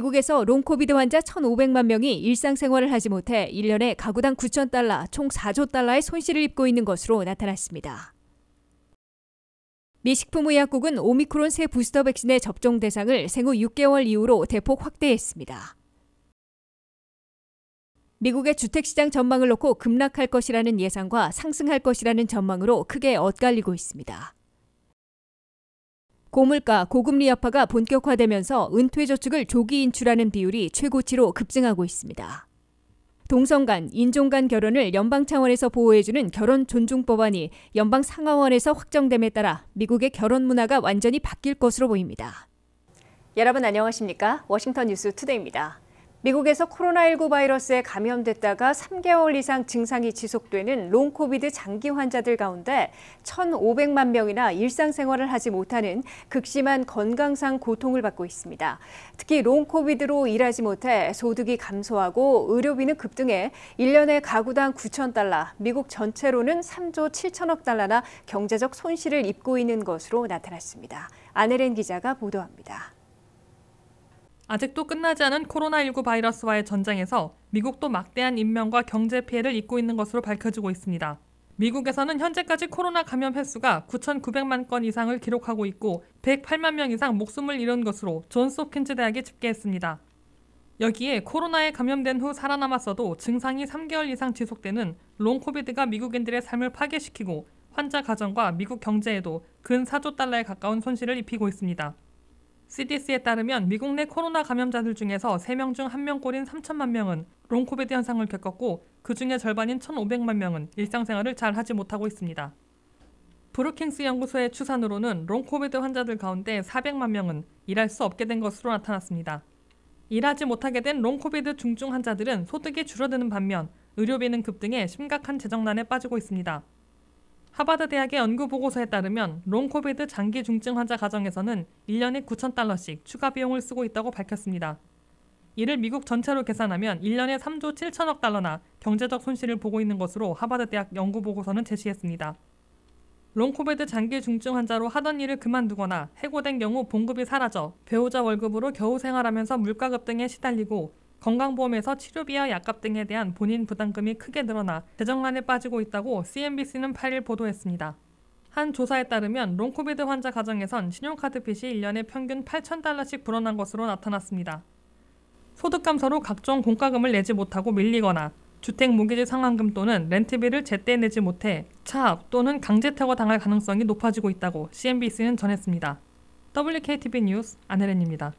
미국에서 롱코비드 환자 1,500만 명이 일상생활을 하지 못해 1년에 가구당 9 0 0 0 달러, 총 4조 달러의 손실을 입고 있는 것으로 나타났습니다. 미 식품의약국은 오미크론 새 부스터 백신의 접종 대상을 생후 6개월 이후로 대폭 확대했습니다. 미국의 주택시장 전망을 놓고 급락할 것이라는 예상과 상승할 것이라는 전망으로 크게 엇갈리고 있습니다. 고물가, 고금리 여파가 본격화되면서 은퇴저축을 조기 인출하는 비율이 최고치로 급증하고 있습니다. 동성 간, 인종 간 결혼을 연방 차원에서 보호해주는 결혼 존중 법안이 연방 상하원에서 확정됨에 따라 미국의 결혼 문화가 완전히 바뀔 것으로 보입니다. 여러분 안녕하십니까? 워싱턴 뉴스 투데이입니다. 미국에서 코로나19 바이러스에 감염됐다가 3개월 이상 증상이 지속되는 롱코비드 장기 환자들 가운데 1,500만 명이나 일상생활을 하지 못하는 극심한 건강상 고통을 받고 있습니다. 특히 롱코비드로 일하지 못해 소득이 감소하고 의료비는 급등해 1년에 가구당 9천 달러, 미국 전체로는 3조 7천억 달러나 경제적 손실을 입고 있는 것으로 나타났습니다. 아네렌 기자가 보도합니다. 아직도 끝나지 않은 코로나19 바이러스와의 전쟁에서 미국도 막대한 인명과 경제 피해를 입고 있는 것으로 밝혀지고 있습니다. 미국에서는 현재까지 코로나 감염 횟수가 9,900만 건 이상을 기록하고 있고 108만 명 이상 목숨을 잃은 것으로 존스 홉킨즈 대학이 집계했습니다. 여기에 코로나에 감염된 후 살아남았어도 증상이 3개월 이상 지속되는 롱 코비드가 미국인들의 삶을 파괴시키고 환자 가정과 미국 경제에도 근 4조 달러에 가까운 손실을 입히고 있습니다. CDC에 따르면 미국 내 코로나 감염자들 중에서 3명 중 1명꼴인 3천만 명은 롱코비드 현상을 겪었고 그 중에 절반인 1,500만 명은 일상생활을 잘 하지 못하고 있습니다. 브루킹스 연구소의 추산으로는 롱코비드 환자들 가운데 400만 명은 일할 수 없게 된 것으로 나타났습니다. 일하지 못하게 된 롱코비드 중증 환자들은 소득이 줄어드는 반면 의료비는 급등해 심각한 재정난에 빠지고 있습니다. 하버드 대학의 연구 보고서에 따르면 롱코비드 장기 중증 환자 가정에서는 1년에 9천 달러씩 추가 비용을 쓰고 있다고 밝혔습니다. 이를 미국 전체로 계산하면 1년에 3조 7천억 달러나 경제적 손실을 보고 있는 것으로 하버드 대학 연구 보고서는 제시했습니다. 롱코베드 장기 중증 환자로 하던 일을 그만두거나 해고된 경우 봉급이 사라져 배우자 월급으로 겨우 생활하면서 물가급 등에 시달리고 건강보험에서 치료비와 약값 등에 대한 본인 부담금이 크게 늘어나 재정난에 빠지고 있다고 CNBC는 8일 보도했습니다. 한 조사에 따르면 롱코비드 환자 가정에선 신용카드 빚이 1년에 평균 8 0달러씩 불어난 것으로 나타났습니다. 소득 감소로 각종 공과금을 내지 못하고 밀리거나 주택 모기지 상환금 또는 렌트비를 제때 내지 못해 차 또는 강제 태거 당할 가능성이 높아지고 있다고 CNBC는 전했습니다. WKTV 뉴스 안혜렌입니다.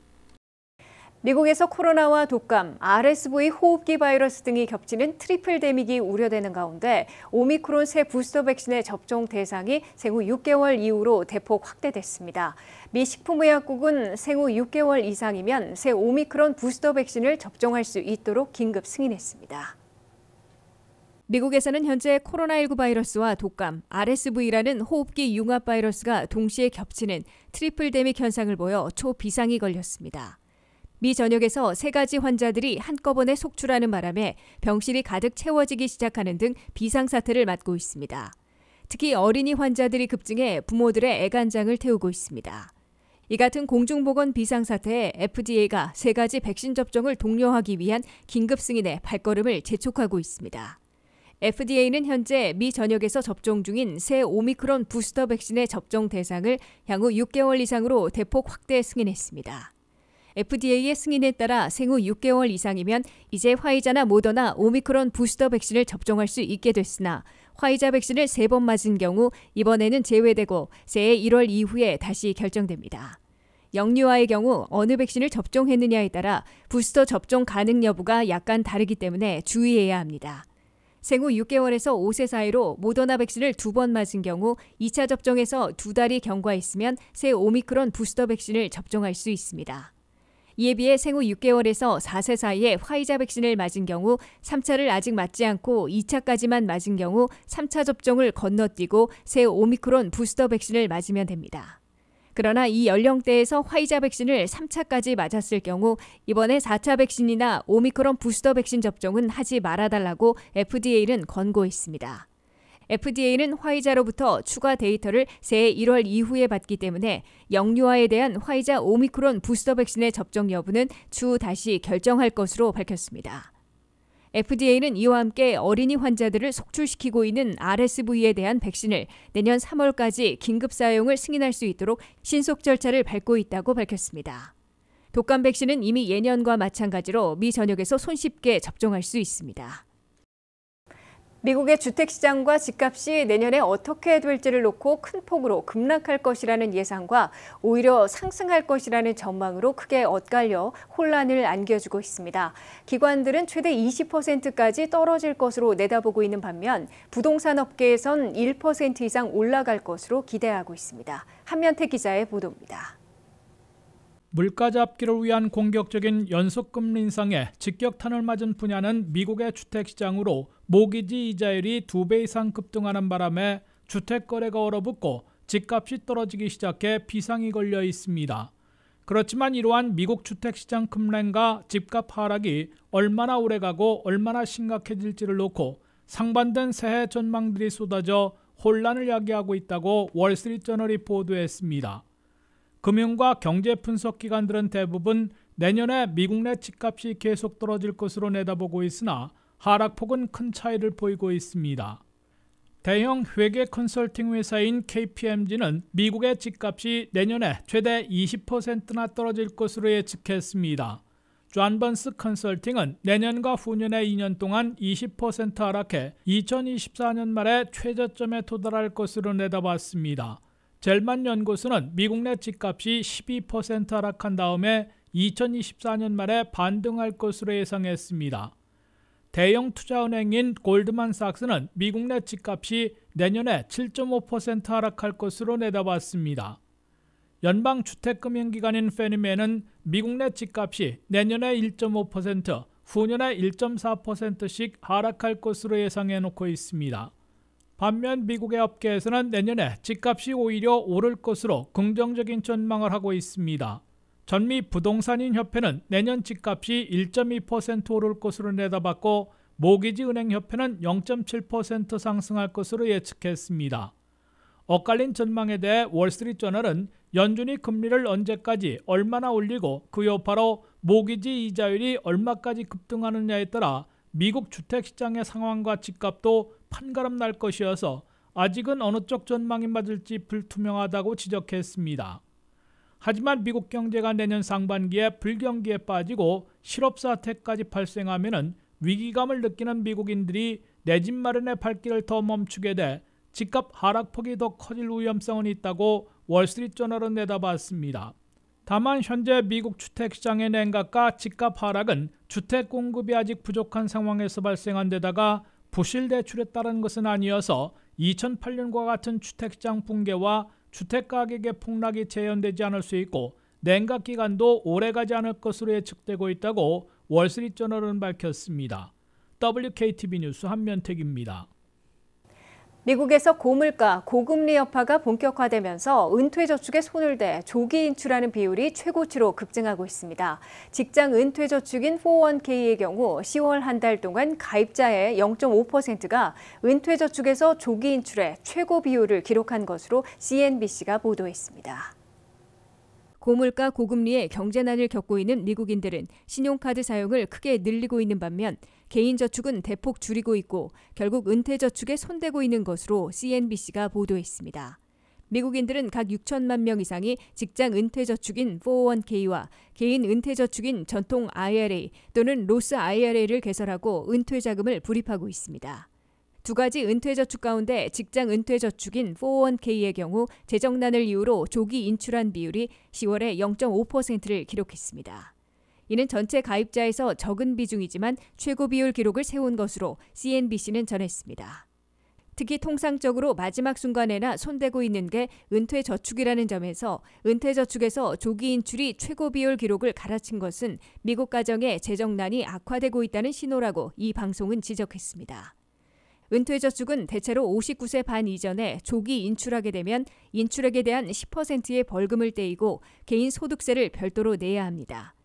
미국에서 코로나와 독감, RSV 호흡기 바이러스 등이 겹치는 트리플 데믹이 우려되는 가운데 오미크론 새 부스터 백신의 접종 대상이 생후 6개월 이후로 대폭 확대됐습니다. 미 식품의약국은 생후 6개월 이상이면 새 오미크론 부스터 백신을 접종할 수 있도록 긴급 승인했습니다. 미국에서는 현재 코로나19 바이러스와 독감, RSV라는 호흡기 융합 바이러스가 동시에 겹치는 트리플 데믹 현상을 보여 초비상이 걸렸습니다. 미 전역에서 세 가지 환자들이 한꺼번에 속출하는 바람에 병실이 가득 채워지기 시작하는 등 비상사태를 맞고 있습니다. 특히 어린이 환자들이 급증해 부모들의 애간장을 태우고 있습니다. 이 같은 공중보건 비상사태에 FDA가 세 가지 백신 접종을 독려하기 위한 긴급 승인의 발걸음을 재촉하고 있습니다. FDA는 현재 미 전역에서 접종 중인 새 오미크론 부스터 백신의 접종 대상을 향후 6개월 이상으로 대폭 확대 승인했습니다. FDA의 승인에 따라 생후 6개월 이상이면 이제 화이자나 모더나 오미크론 부스터 백신을 접종할 수 있게 됐으나 화이자 백신을 세번 맞은 경우 이번에는 제외되고 새해 1월 이후에 다시 결정됩니다. 영유아의 경우 어느 백신을 접종했느냐에 따라 부스터 접종 가능 여부가 약간 다르기 때문에 주의해야 합니다. 생후 6개월에서 5세 사이로 모더나 백신을 두번 맞은 경우 2차 접종에서 두 달이 경과했으면 새 오미크론 부스터 백신을 접종할 수 있습니다. 이에 비해 생후 6개월에서 4세 사이에 화이자 백신을 맞은 경우 3차를 아직 맞지 않고 2차까지만 맞은 경우 3차 접종을 건너뛰고 새 오미크론 부스터 백신을 맞으면 됩니다. 그러나 이 연령대에서 화이자 백신을 3차까지 맞았을 경우 이번에 4차 백신이나 오미크론 부스터 백신 접종은 하지 말아달라고 FDA는 권고했습니다. FDA는 화이자로부터 추가 데이터를 새해 1월 이후에 받기 때문에 영유아에 대한 화이자 오미크론 부스터 백신의 접종 여부는 추후 다시 결정할 것으로 밝혔습니다. FDA는 이와 함께 어린이 환자들을 속출시키고 있는 RSV에 대한 백신을 내년 3월까지 긴급 사용을 승인할 수 있도록 신속 절차를 밟고 있다고 밝혔습니다. 독감 백신은 이미 예년과 마찬가지로 미 전역에서 손쉽게 접종할 수 있습니다. 미국의 주택시장과 집값이 내년에 어떻게 될지를 놓고 큰 폭으로 급락할 것이라는 예상과 오히려 상승할 것이라는 전망으로 크게 엇갈려 혼란을 안겨주고 있습니다. 기관들은 최대 20%까지 떨어질 것으로 내다보고 있는 반면 부동산 업계에선 1% 이상 올라갈 것으로 기대하고 있습니다. 한면태 기자의 보도입니다. 물가 잡기를 위한 공격적인 연속 금리 인상에 직격탄을 맞은 분야는 미국의 주택 시장으로 모기지 이자율이 두 배 이상 급등하는 바람에 주택 거래가 얼어붙고 집값이 떨어지기 시작해 비상이 걸려 있습니다. 그렇지만 이러한 미국 주택 시장 급랭과 집값 하락이 얼마나 오래가고 얼마나 심각해질지를 놓고 상반된 새해 전망들이 쏟아져 혼란을 야기하고 있다고 월스트리트저널이 보도했습니다. 금융과 경제 분석 기관들은 대부분 내년에 미국 내 집값이 계속 떨어질 것으로 내다보고 있으나 하락폭은 큰 차이를 보이고 있습니다. 대형 회계 컨설팅 회사인 KPMG는 미국의 집값이 내년에 최대 20%나 떨어질 것으로 예측했습니다. 존번스 컨설팅은 내년과 후년의 2년 동안 20% 하락해 2024년 말에 최저점에 도달할 것으로 내다봤습니다. 젤만 연구소는 미국 내 집값이 12% 하락한 다음에 2024년 말에 반등할 것으로 예상했습니다. 대형 투자은행인 골드만삭스는 미국 내 집값이 내년에 7.5% 하락할 것으로 내다봤습니다. 연방주택금융기관인 페니맨은 미국 내 집값이 내년에 1.5%, 후년에 1.4%씩 하락할 것으로 예상해놓고 있습니다. 반면 미국의 업계에서는 내년에 집값이 오히려 오를 것으로 긍정적인 전망을 하고 있습니다. 전미 부동산인 협회는 내년 집값이 1.2% 오를 것으로 내다봤고 모기지 은행 협회는 0.7% 상승할 것으로 예측했습니다. 엇갈린 전망에 대해 월스트리트저널은 연준이 금리를 언제까지 얼마나 올리고 그 여파로 모기지 이자율이 얼마까지 급등하느냐에 따라 미국 주택시장의 상황과 집값도 판가름 날 것이어서 아직은 어느 쪽 전망이 맞을지 불투명하다고 지적했습니다. 하지만 미국 경제가 내년 상반기에 불경기에 빠지고 실업사태까지 발생하면 위기감을 느끼는 미국인들이 내 집 마련의 발길을 더 멈추게 돼 집값 하락폭이 더 커질 위험성은 있다고 월스트리트저널은 내다봤습니다. 다만 현재 미국 주택 시장의 냉각과 집값 하락은 주택 공급이 아직 부족한 상황에서 발생한 데다가 부실 대출에 따른 것은 아니어서 2008년과 같은 주택 시장 붕괴와 주택 가격의 폭락이 재현되지 않을 수 있고 냉각 기간도 오래가지 않을 것으로 예측되고 있다고 월스트리트저널은 밝혔습니다. WKTV 뉴스 한면택입니다. 미국에서 고물가, 고금리 여파가 본격화되면서 은퇴 저축에 손을 대 조기 인출하는 비율이 최고치로 급증하고 있습니다. 직장 은퇴 저축인 401k의 경우 10월 한 달 동안 가입자의 0.5%가 은퇴 저축에서 조기 인출의 최고 비율을 기록한 것으로 CNBC가 보도했습니다. 고물가 고금리에 경제난을 겪고 있는 미국인들은 신용카드 사용을 크게 늘리고 있는 반면 개인 저축은 대폭 줄이고 있고 결국 은퇴 저축에 손대고 있는 것으로 CNBC가 보도했습니다. 미국인들은 각 6천만 명 이상이 직장 은퇴 저축인 401k와 개인 은퇴 저축인 전통 IRA 또는 로스 IRA를 개설하고 은퇴 자금을 불입하고 있습니다. 두 가지 은퇴 저축 가운데 직장 은퇴 저축인 401k의 경우 재정난을 이유로 조기 인출한 비율이 10월에 0.5%를 기록했습니다. 이는 전체 가입자에서 적은 비중이지만 최고 비율 기록을 세운 것으로 CNBC는 전했습니다. 특히 통상적으로 마지막 순간에나 손대고 있는 게 은퇴 저축이라는 점에서 은퇴 저축에서 조기 인출이 최고 비율 기록을 갈아친 것은 미국 가정의 재정난이 악화되고 있다는 신호라고 이 방송은 지적했습니다. 은퇴 저축은 대체로 59세 반 이전에 조기 인출하게 되면 인출액에 대한 10%의 벌금을 떼이고 개인 소득세를 별도로 내야 합니다.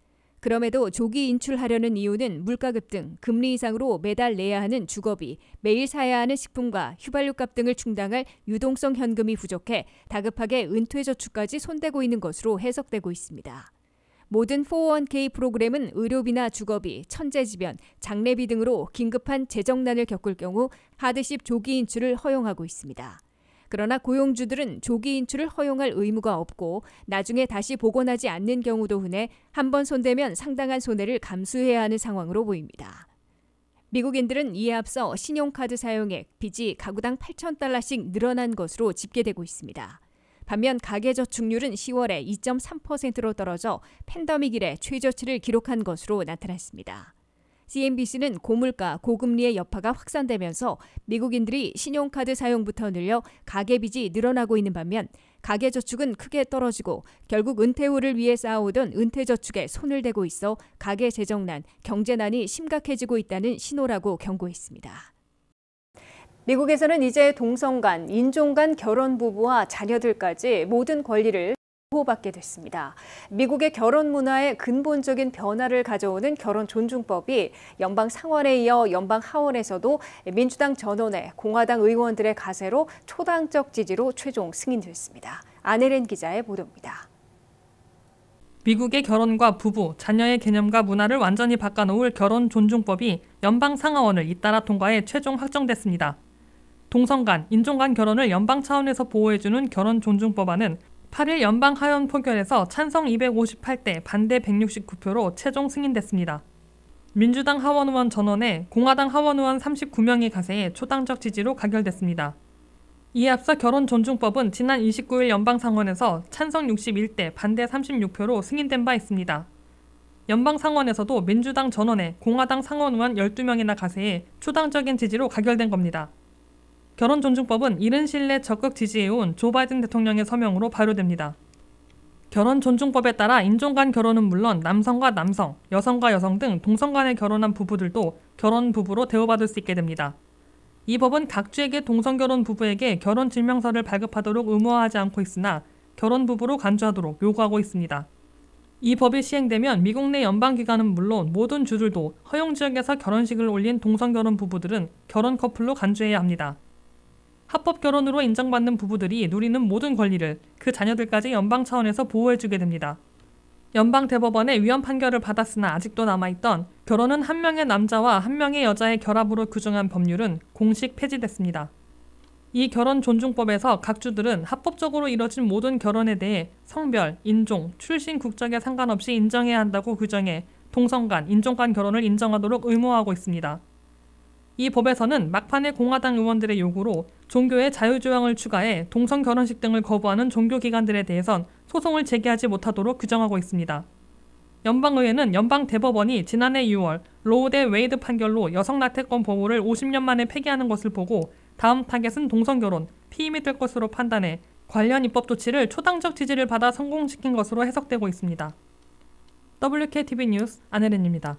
그럼에도 조기 인출하려는 이유는 물가 급등, 금리 이상으로 매달 내야 하는 주거비, 매일 사야 하는 식품과 휘발유값 등을 충당할 유동성 현금이 부족해 다급하게 은퇴저축까지 손대고 있는 것으로 해석되고 있습니다. 모든 401k 프로그램은 의료비나 주거비, 천재지변, 장례비 등으로 긴급한 재정난을 겪을 경우 하드십 조기 인출을 허용하고 있습니다. 그러나 고용주들은 조기 인출을 허용할 의무가 없고 나중에 다시 복원하지 않는 경우도 흔해 한 번 손대면 상당한 손해를 감수해야 하는 상황으로 보입니다. 미국인들은 이에 앞서 신용카드 사용액 빚이 가구당 8천 달러씩 늘어난 것으로 집계되고 있습니다. 반면 가계저축률은 10월에 2.3%로 떨어져 팬더믹 이래 최저치를 기록한 것으로 나타났습니다. CNBC는 고물가, 고금리의 여파가 확산되면서 미국인들이 신용카드 사용부터 늘려 가계빚이 늘어나고 있는 반면 가계저축은 크게 떨어지고 결국 은퇴후를 위해 쌓아오던 은퇴저축에 손을 대고 있어 가계 재정난, 경제난이 심각해지고 있다는 신호라고 경고했습니다. 미국에서는 이제 동성 간, 인종 간 결혼 부부와 자녀들까지 모든 권리를 보고받게 됐습니다. 미국의 결혼 문화에 근본적인 변화를 가져오는 결혼 존중법이 연방 상원에 이어 연방 하원에서도 민주당 전원의 공화당 의원들의 가세로 초당적 지지로 최종 승인됐습니다. 아네렌 기자의 보도입니다. 미국의 결혼과 부부, 자녀의 개념과 문화를 완전히 바꿔놓을 결혼 존중법이 연방 상하원을 잇따라 통과해 최종 확정됐습니다. 동성 간, 인종 간 결혼을 연방 차원에서 보호해주는 결혼 존중법안은 8일 연방 하원 포결에서 찬성 258대 반대 169표로 최종 승인됐습니다. 민주당 하원 의원 전원에 공화당 하원 의원 39명이 가세해 초당적 지지로 가결됐습니다. 이에 앞서 결혼 존중법은 지난 29일 연방 상원에서 찬성 61대 반대 36표로 승인된 바 있습니다. 연방 상원에서도 민주당 전원에 공화당 상원 의원 12명이나 가세해 초당적인 지지로 가결된 겁니다. 결혼존중법은 이른 시일 내 적극 지지해온 조 바이든 대통령의 서명으로 발효됩니다. 결혼존중법에 따라 인종 간 결혼은 물론 남성과 남성, 여성과 여성 등 동성 간에 결혼한 부부들도 결혼 부부로 대우받을 수 있게 됩니다. 이 법은 각주에게 동성 결혼 부부에게 결혼 증명서를 발급하도록 의무화하지 않고 있으나 결혼 부부로 간주하도록 요구하고 있습니다. 이 법이 시행되면 미국 내 연방기관은 물론 모든 주들도 허용지역에서 결혼식을 올린 동성결혼 부부들은 결혼 커플로 간주해야 합니다. 합법 결혼으로 인정받는 부부들이 누리는 모든 권리를 그 자녀들까지 연방 차원에서 보호해주게 됩니다. 연방 대법원의 위헌 판결을 받았으나 아직도 남아있던 결혼은 한 명의 남자와 한 명의 여자의 결합으로 규정한 법률은 공식 폐지됐습니다. 이 결혼 존중법에서 각 주들은 합법적으로 이뤄진 모든 결혼에 대해 성별, 인종, 출신 국적에 상관없이 인정해야 한다고 규정해 동성 간, 인종 간 결혼을 인정하도록 의무화하고 있습니다. 이 법에서는 막판에 공화당 의원들의 요구로 종교의 자유조항을 추가해 동성 결혼식 등을 거부하는 종교기관들에 대해선 소송을 제기하지 못하도록 규정하고 있습니다. 연방의회는 연방대법원이 지난해 6월 로우 대 웨이드 판결로 여성 라태권 보호를 50년 만에 폐기하는 것을 보고 다음 타겟은 동성결혼, 피임이 될 것으로 판단해 관련 입법 조치를 초당적 지지를 받아 성공시킨 것으로 해석되고 있습니다. WKTV 뉴스 안혜린입니다.